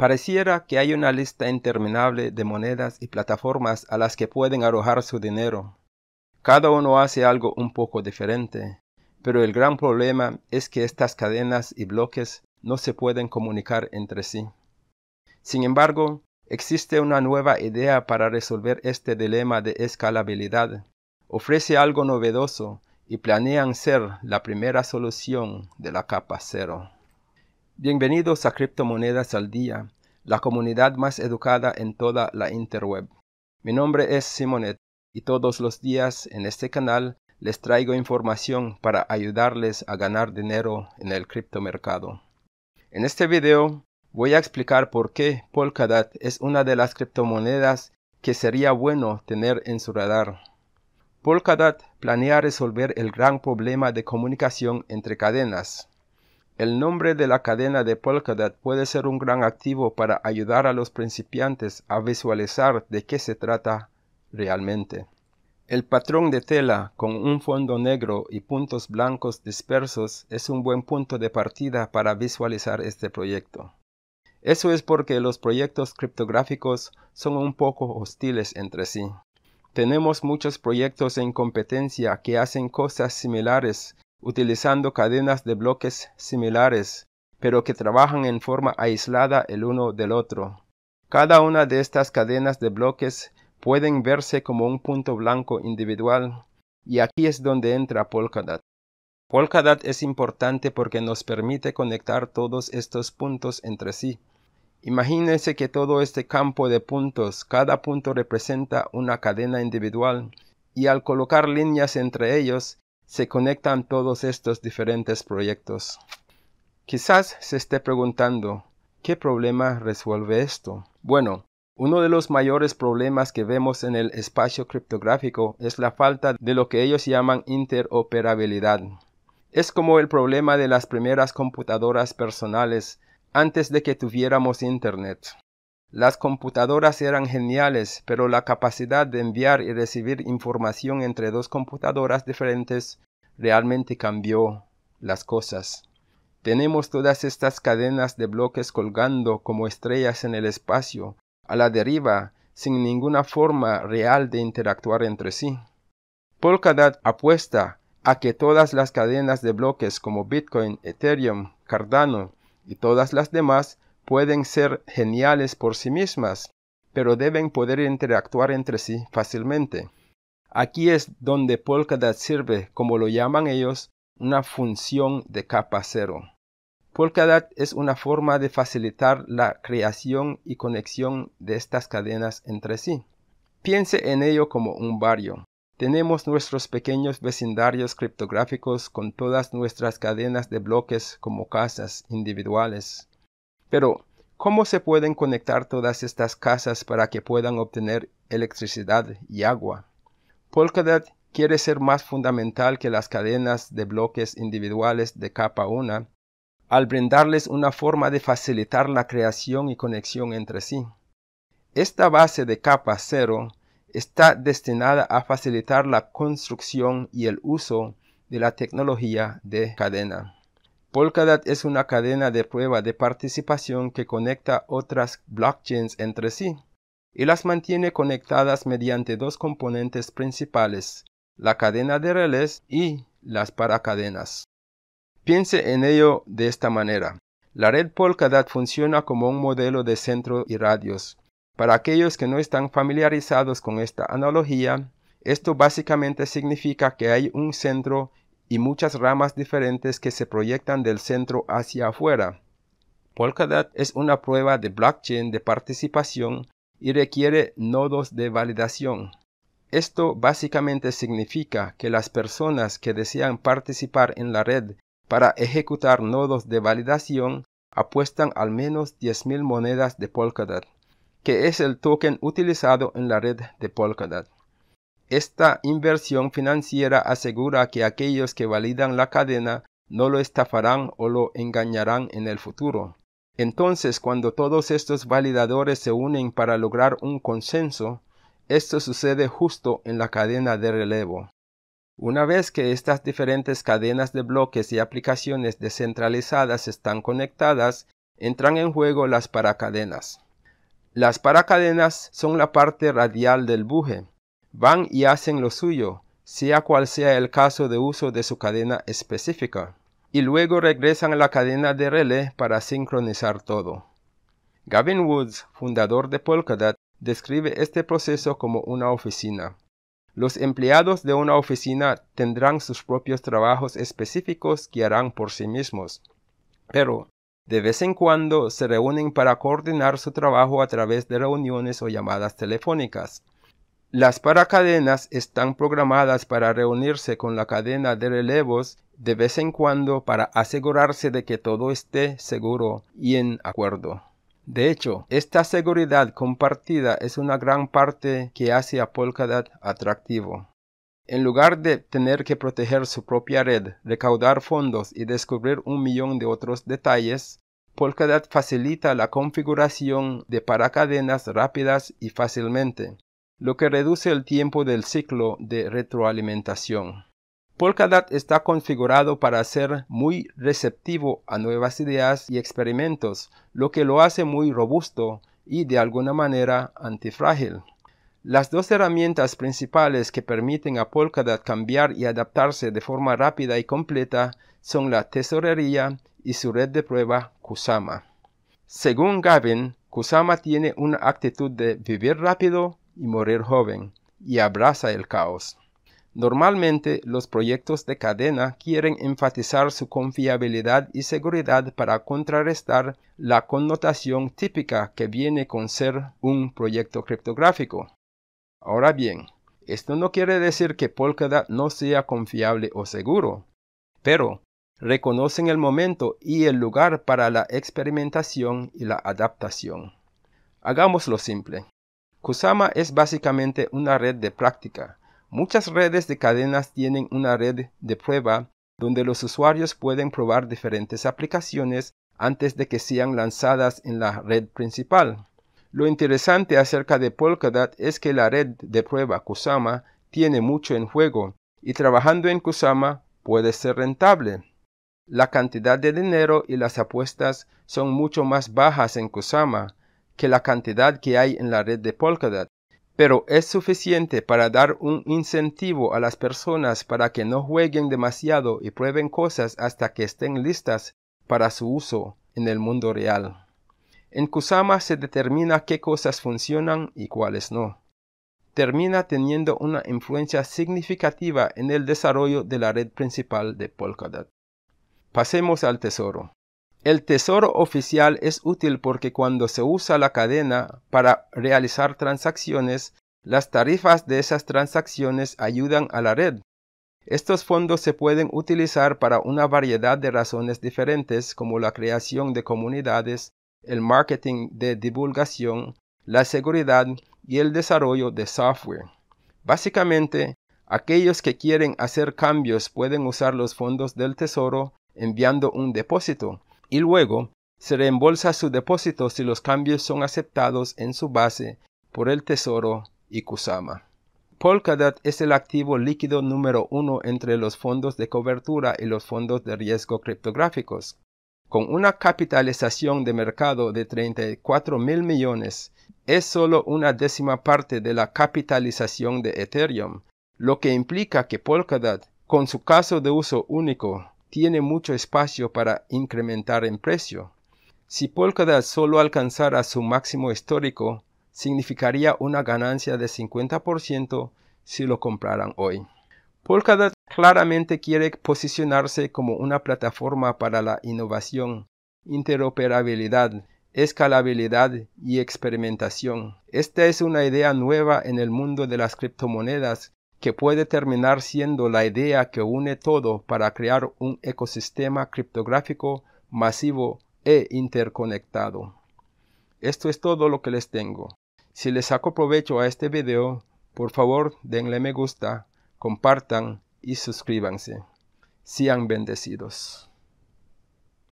Pareciera que hay una lista interminable de monedas y plataformas a las que pueden arrojar su dinero. Cada uno hace algo un poco diferente, pero el gran problema es que estas cadenas y bloques no se pueden comunicar entre sí. Sin embargo, existe una nueva idea para resolver este dilema de escalabilidad. Ofrece algo novedoso y planean ser la primera solución de la capa cero. Bienvenidos a Criptomonedas al Día, la comunidad más educada en toda la interweb. Mi nombre es Simonet y todos los días en este canal les traigo información para ayudarles a ganar dinero en el criptomercado. En este video voy a explicar por qué Polkadot es una de las criptomonedas que sería bueno tener en su radar. Polkadot planea resolver el gran problema de comunicación entre cadenas el nombre de la cadena de Polkadot puede ser un gran activo para ayudar a los principiantes a visualizar de qué se trata realmente. El patrón de tela con un fondo negro y puntos blancos dispersos es un buen punto de partida para visualizar este proyecto. Eso es porque los proyectos criptográficos son un poco hostiles entre sí. Tenemos muchos proyectos en competencia que hacen cosas similares utilizando cadenas de bloques similares, pero que trabajan en forma aislada el uno del otro. Cada una de estas cadenas de bloques pueden verse como un punto blanco individual, y aquí es donde entra Polkadot. Polkadot es importante porque nos permite conectar todos estos puntos entre sí. Imagínense que todo este campo de puntos, cada punto representa una cadena individual, y al colocar líneas entre ellos, se conectan todos estos diferentes proyectos. Quizás se esté preguntando, ¿qué problema resuelve esto? Bueno, uno de los mayores problemas que vemos en el espacio criptográfico es la falta de lo que ellos llaman interoperabilidad. Es como el problema de las primeras computadoras personales antes de que tuviéramos Internet. Las computadoras eran geniales, pero la capacidad de enviar y recibir información entre dos computadoras diferentes realmente cambió las cosas. Tenemos todas estas cadenas de bloques colgando como estrellas en el espacio, a la deriva, sin ninguna forma real de interactuar entre sí. Polkadot apuesta a que todas las cadenas de bloques como Bitcoin, Ethereum, Cardano y todas las demás pueden ser geniales por sí mismas, pero deben poder interactuar entre sí fácilmente. Aquí es donde Polkadot sirve, como lo llaman ellos, una función de capa cero. Polkadot es una forma de facilitar la creación y conexión de estas cadenas entre sí. Piense en ello como un barrio. Tenemos nuestros pequeños vecindarios criptográficos con todas nuestras cadenas de bloques como casas individuales. Pero, ¿cómo se pueden conectar todas estas casas para que puedan obtener electricidad y agua? Polkadot quiere ser más fundamental que las cadenas de bloques individuales de capa 1 al brindarles una forma de facilitar la creación y conexión entre sí. Esta base de capa 0 está destinada a facilitar la construcción y el uso de la tecnología de cadena. Polkadot es una cadena de prueba de participación que conecta otras blockchains entre sí y las mantiene conectadas mediante dos componentes principales, la cadena de relés y las paracadenas. Piense en ello de esta manera. La red Polkadot funciona como un modelo de centro y radios. Para aquellos que no están familiarizados con esta analogía, esto básicamente significa que hay un centro y muchas ramas diferentes que se proyectan del centro hacia afuera. Polkadot es una prueba de blockchain de participación y requiere nodos de validación. Esto básicamente significa que las personas que desean participar en la red para ejecutar nodos de validación apuestan al menos 10.000 monedas de Polkadot, que es el token utilizado en la red de Polkadot. Esta inversión financiera asegura que aquellos que validan la cadena no lo estafarán o lo engañarán en el futuro. Entonces, cuando todos estos validadores se unen para lograr un consenso, esto sucede justo en la cadena de relevo. Una vez que estas diferentes cadenas de bloques y aplicaciones descentralizadas están conectadas, entran en juego las paracadenas. Las paracadenas son la parte radial del buje, van y hacen lo suyo, sea cual sea el caso de uso de su cadena específica, y luego regresan a la cadena de relé para sincronizar todo. Gavin Woods, fundador de Polkadot, describe este proceso como una oficina. Los empleados de una oficina tendrán sus propios trabajos específicos que harán por sí mismos, pero de vez en cuando se reúnen para coordinar su trabajo a través de reuniones o llamadas telefónicas. Las paracadenas están programadas para reunirse con la cadena de relevos de vez en cuando para asegurarse de que todo esté seguro y en acuerdo. De hecho, esta seguridad compartida es una gran parte que hace a Polkadot atractivo. En lugar de tener que proteger su propia red, recaudar fondos y descubrir un millón de otros detalles, Polkadot facilita la configuración de paracadenas rápidas y fácilmente, lo que reduce el tiempo del ciclo de retroalimentación. Polkadot está configurado para ser muy receptivo a nuevas ideas y experimentos, lo que lo hace muy robusto y de alguna manera antifrágil. Las dos herramientas principales que permiten a Polkadot cambiar y adaptarse de forma rápida y completa son la tesorería y su red de prueba Kusama. Según Gavin, Kusama tiene una actitud de vivir rápido, y morir joven, y abraza el caos. Normalmente los proyectos de cadena quieren enfatizar su confiabilidad y seguridad para contrarrestar la connotación típica que viene con ser un proyecto criptográfico. Ahora bien, esto no quiere decir que Polkadot no sea confiable o seguro, pero reconocen el momento y el lugar para la experimentación y la adaptación. Hagámoslo simple. Kusama es básicamente una red de práctica. Muchas redes de cadenas tienen una red de prueba donde los usuarios pueden probar diferentes aplicaciones antes de que sean lanzadas en la red principal. Lo interesante acerca de Polkadot es que la red de prueba Kusama tiene mucho en juego y trabajando en Kusama puede ser rentable. La cantidad de dinero y las apuestas son mucho más bajas en Kusama, que la cantidad que hay en la red de Polkadot, pero es suficiente para dar un incentivo a las personas para que no jueguen demasiado y prueben cosas hasta que estén listas para su uso en el mundo real. En Kusama se determina qué cosas funcionan y cuáles no. Termina teniendo una influencia significativa en el desarrollo de la red principal de Polkadot. Pasemos al tesoro. El tesoro oficial es útil porque cuando se usa la cadena para realizar transacciones, las tarifas de esas transacciones ayudan a la red. Estos fondos se pueden utilizar para una variedad de razones diferentes como la creación de comunidades, el marketing de divulgación, la seguridad y el desarrollo de software. Básicamente, aquellos que quieren hacer cambios pueden usar los fondos del tesoro enviando un depósito, y luego se reembolsa su depósito si los cambios son aceptados en su base por el Tesoro y Kusama. Polkadot es el activo líquido número uno entre los fondos de cobertura y los fondos de riesgo criptográficos, con una capitalización de mercado de 34 mil millones, es solo una décima parte de la capitalización de Ethereum, lo que implica que Polkadot, con su caso de uso único, tiene mucho espacio para incrementar en precio. Si Polkadot solo alcanzara su máximo histórico, significaría una ganancia de 50% si lo compraran hoy. Polkadot claramente quiere posicionarse como una plataforma para la innovación, interoperabilidad, escalabilidad y experimentación. Esta es una idea nueva en el mundo de las criptomonedas que puede terminar siendo la idea que une todo para crear un ecosistema criptográfico masivo e interconectado. Esto es todo lo que les tengo. Si les saco provecho a este video, por favor denle me gusta, compartan y suscríbanse. Sean bendecidos.